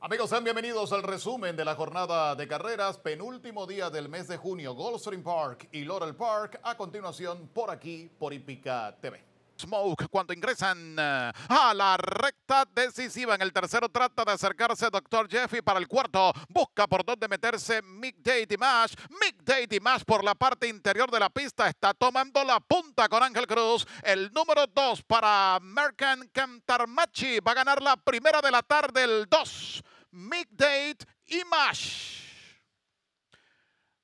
Amigos, sean bienvenidos al resumen de la jornada de carreras, penúltimo día del mes de junio, Goldstream Park y Laurel Park, a continuación por aquí, por Ipica TV. Smoke cuando ingresan eh, a la recta decisiva. En el tercero trata de acercarse Dr. Jeffy para el cuarto. Busca por dónde meterse Mick Mick Date y Mash por la parte interior de la pista está tomando la punta con Ángel Cruz. El número dos para American Cantarmachi. Va a ganar la primera de la tarde el 2. y Mash.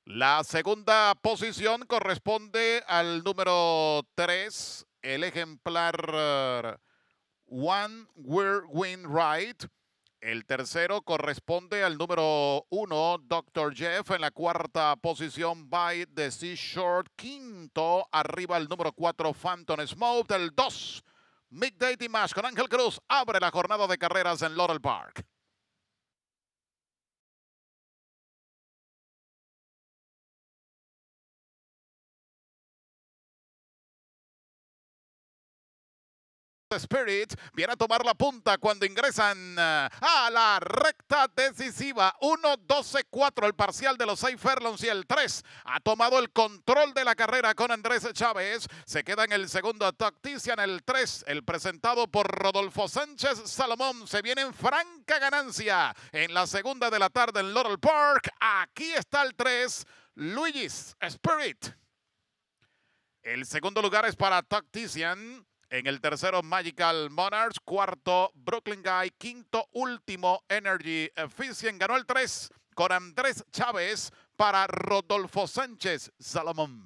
La segunda posición corresponde al número 3, el ejemplar uh, One Win Ride. El tercero corresponde al número uno, Dr. Jeff. En la cuarta posición, By the short Quinto, arriba el número cuatro, Phantom Smoke. Del dos, Midday Dimash con Ángel Cruz. Abre la jornada de carreras en Laurel Park. Spirit viene a tomar la punta cuando ingresan eh, a la recta decisiva. 1-12-4 el parcial de los 6 Ferlons y el 3 ha tomado el control de la carrera con Andrés Chávez. Se queda en el segundo a Tactician el 3, el presentado por Rodolfo Sánchez Salomón. Se viene en franca ganancia en la segunda de la tarde en Laurel Park. Aquí está el 3, Luis Spirit. El segundo lugar es para Tactician. En el tercero, Magical Monarchs. Cuarto, Brooklyn Guy. Quinto, último, Energy Efficient. Ganó el 3 con Andrés Chávez para Rodolfo Sánchez Salomón.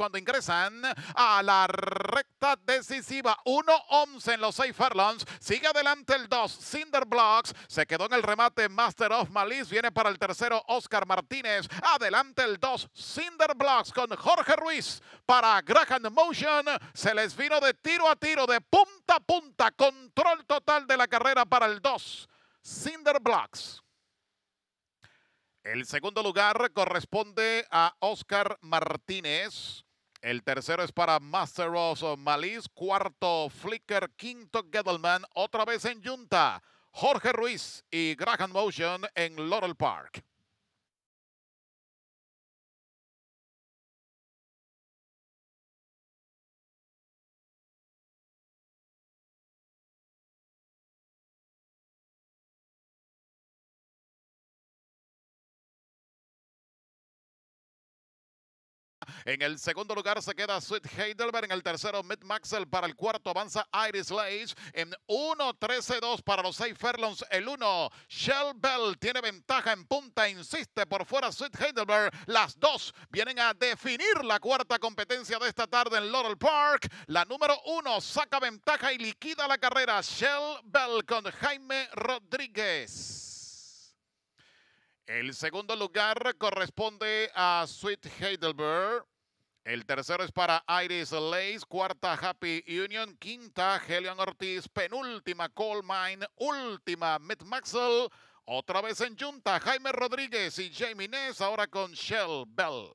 cuando ingresan a la recta decisiva. 1-11 en los seis furlongs. Sigue adelante el 2, Cinder Blocks. Se quedó en el remate Master of Malice. Viene para el tercero Oscar Martínez. Adelante el 2, Cinder Blocks con Jorge Ruiz para Graham Motion. Se les vino de tiro a tiro, de punta a punta. Control total de la carrera para el 2, Cinder Blocks. El segundo lugar corresponde a Oscar Martínez. El tercero es para Master of Malice. Cuarto, Flicker. Quinto, Gettleman. Otra vez en Junta. Jorge Ruiz y Graham Motion en Laurel Park. En el segundo lugar se queda Sweet Heidelberg. En el tercero, Mid Maxwell. Para el cuarto avanza Iris Lage. En 1-13-2 para los seis Ferlons. El 1, Shell Bell tiene ventaja en punta. Insiste por fuera Sweet Heidelberg. Las dos vienen a definir la cuarta competencia de esta tarde en Laurel Park. La número 1 saca ventaja y liquida la carrera. Shell Bell con Jaime Rodríguez. El segundo lugar corresponde a Sweet Heidelberg. El tercero es para Iris Lace, cuarta Happy Union, quinta Helion Ortiz, penúltima Coal Mine, última Mitt Maxwell, otra vez en Junta Jaime Rodríguez y Jamie Ness, ahora con Shell Bell.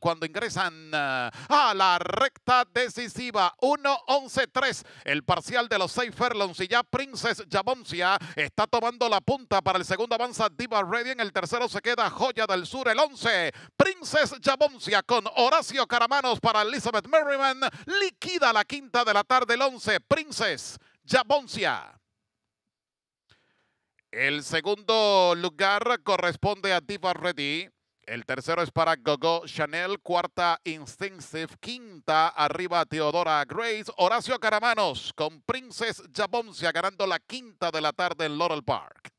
cuando ingresan eh, a la recta decisiva 1-11-3 el parcial de los seis ferlons y ya Princess Jaboncia está tomando la punta para el segundo avanza Diva Ready en el tercero se queda Joya del Sur el 11 Princess Jaboncia con Horacio Caramanos para Elizabeth Merriman liquida la quinta de la tarde el 11 Princess Jaboncia el segundo lugar corresponde a Diva Ready el tercero es para Gogo Chanel, cuarta Instinctive, quinta arriba Teodora Grace, Horacio Caramanos con Princess Jaboncia ganando la quinta de la tarde en Laurel Park.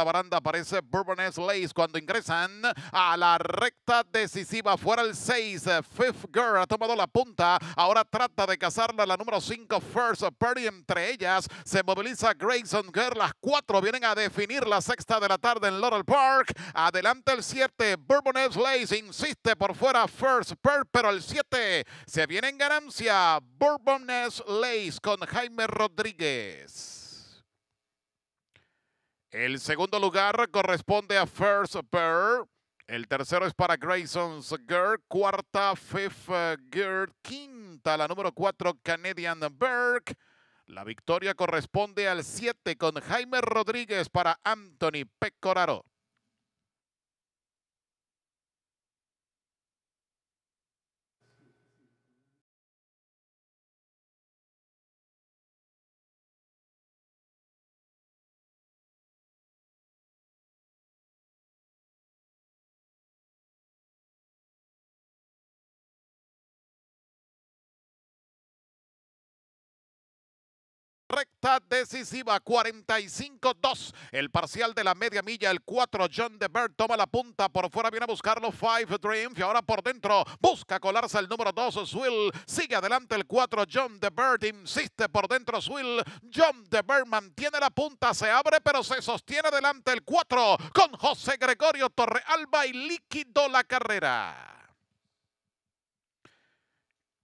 La baranda aparece S. Lace cuando ingresan a la recta decisiva. Fuera el 6. Eh, Fifth Girl ha tomado la punta. Ahora trata de cazarla la número 5. First Party entre ellas. Se moviliza Grayson Girl. Las cuatro vienen a definir la sexta de la tarde en Laurel Park. Adelante el 7. S. Lace insiste por fuera First Pearl, pero el 7 se viene en ganancia. S. Lace con Jaime Rodríguez. El segundo lugar corresponde a First Bear. El tercero es para Grayson's Girl. Cuarta, Fifth Girl. Quinta, la número cuatro Canadian Burke. La victoria corresponde al siete con Jaime Rodríguez para Anthony Pecoraro. recta decisiva, 45-2. El parcial de la media milla, el 4, John DeBert toma la punta, por fuera viene a buscarlo, Five Dream. y ahora por dentro busca colarse el número 2, Swill. Sigue adelante el 4, John DeBert, insiste por dentro Swill. John DeBert mantiene la punta, se abre, pero se sostiene adelante el 4 con José Gregorio Torrealba y líquido la carrera.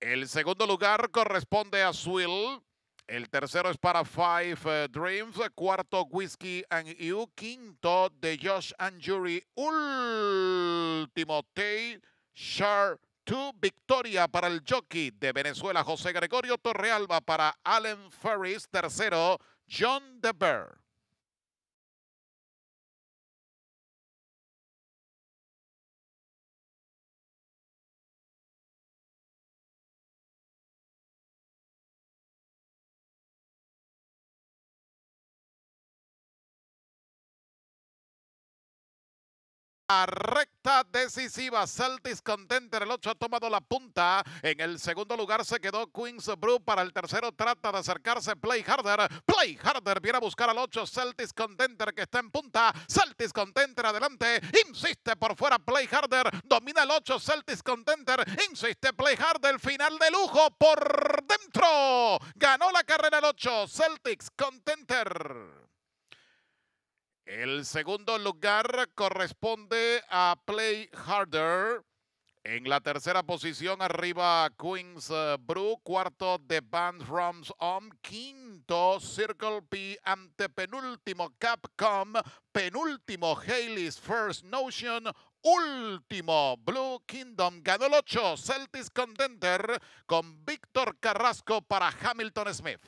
El segundo lugar corresponde a Swill. El tercero es para Five eh, Dreams. Cuarto, Whiskey and You. Quinto, de Josh and Jury. Último, Tay Shar, 2. victoria para el jockey de Venezuela, José Gregorio Torrealba para Allen Ferris. Tercero, John De A recta decisiva, Celtics contenter, el 8 ha tomado la punta, en el segundo lugar se quedó Queens Brew, para el tercero trata de acercarse Play Harder, Play Harder viene a buscar al 8, Celtics contenter que está en punta, Celtics contenter adelante, insiste por fuera Play Harder, domina el 8, Celtics contenter, insiste Play Harder, final de lujo por dentro, ganó la carrera el 8, Celtics contender. El segundo lugar corresponde a Play Harder. En la tercera posición arriba Queens eh, Brew, cuarto The Band Rums On, quinto Circle P, penúltimo, Capcom, penúltimo Haley's First Notion, último Blue Kingdom. Ganó el 8 Celtics Contender con Víctor Carrasco para Hamilton Smith.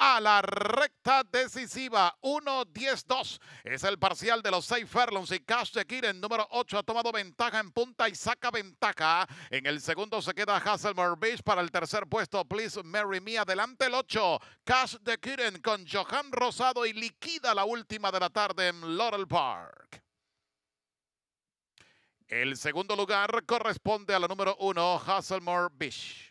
a la recta decisiva. 1-10-2 es el parcial de los seis Ferlons y Cash de Kirin, número 8 ha tomado ventaja en punta y saca ventaja. En el segundo se queda Hasselmer Beach para el tercer puesto. Please Marry Me. Adelante el 8. Cash de Kirin con Johan Rosado y liquida la última de la tarde en Laurel Park. El segundo lugar corresponde a la número 1, Hasselmore Beach.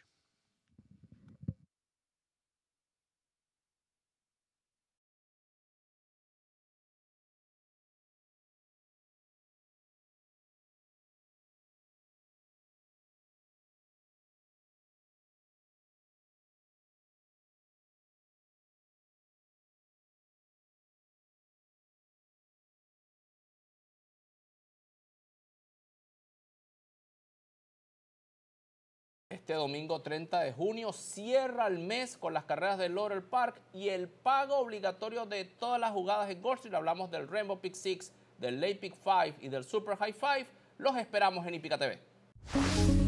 Este domingo 30 de junio cierra el mes con las carreras de Laurel Park y el pago obligatorio de todas las jugadas en Gold Street. Hablamos del Rainbow Pick 6, del Late Pick 5 y del Super High 5. Los esperamos en Ipica TV.